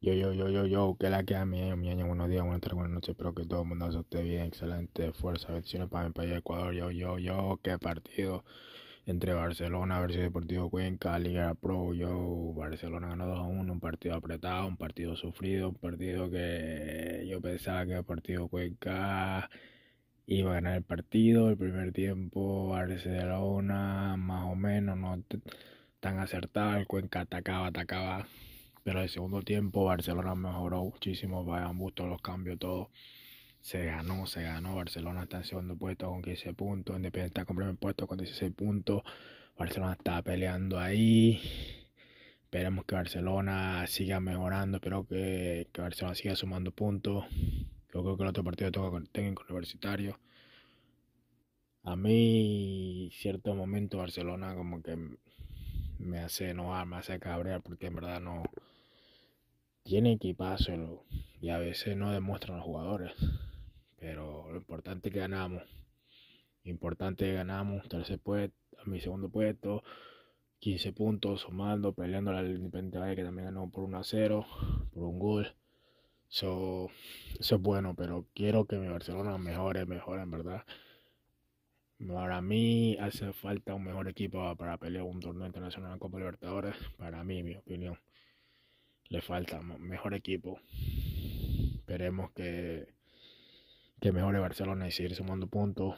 Yo, yo, yo, yo, yo, que la queda mi año, mi año, buenos días, buenas tardes, buenas noches, espero que todo el mundo se esté bien, excelente, fuerza, bendiciones para mi país, de Ecuador, yo, yo, yo, qué partido entre Barcelona versus Deportivo Cuenca, Liga Pro, yo, Barcelona ganó 2 a 1, un partido apretado, un partido sufrido, un partido que yo pensaba que Deportivo Cuenca iba a ganar el partido, el primer tiempo Barcelona más o menos, no tan acertado, Cuenca atacaba, atacaba pero el segundo tiempo Barcelona mejoró muchísimo, vayan gustos los cambios, todo. Se ganó, se ganó. Barcelona está en segundo puesto con 15 puntos. Independiente está con primer puesto con 16 puntos. Barcelona está peleando ahí. Esperemos que Barcelona siga mejorando. Espero que, Barcelona siga sumando puntos. Yo creo que el otro partido toca con técnico universitario. A mí, cierto momento, Barcelona como que me hace enojar, me hace cabrear, porque en verdad no, tiene equipazo y a veces no demuestran los jugadores. Pero lo importante es que ganamos. Importante ganamos. Tercer puesto, mi segundo puesto. 15 puntos sumando, peleando la Independiente Valle que también ganó por 1 0, por un gol. So, eso es bueno, pero quiero que mi Barcelona mejore, mejore en verdad. Para mí hace falta un mejor equipo para pelear un torneo internacional en Copa Libertadores, para mí, mi opinión le falta mejor equipo. Esperemos que, que mejore Barcelona y seguir sumando puntos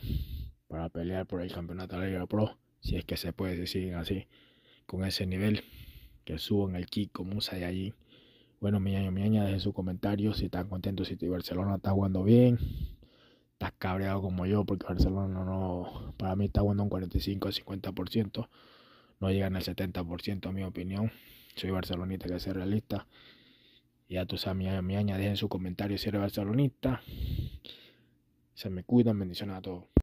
para pelear por el campeonato de la Liga Pro, si es que se puede, decir así, con ese nivel, que suban el como usa de allí. Bueno, mi miñaña, dejen sus comentarios si están contentos, si Barcelona está jugando bien, estás cabreado como yo, porque Barcelona no, para mí está jugando un 45-50% no llegan al 70% a mi opinión. Soy barcelonista que ser realista. Ya tú sabes, mi, mi aña, en su comentario si eres barcelonista. Se me cuidan, bendiciones a todos.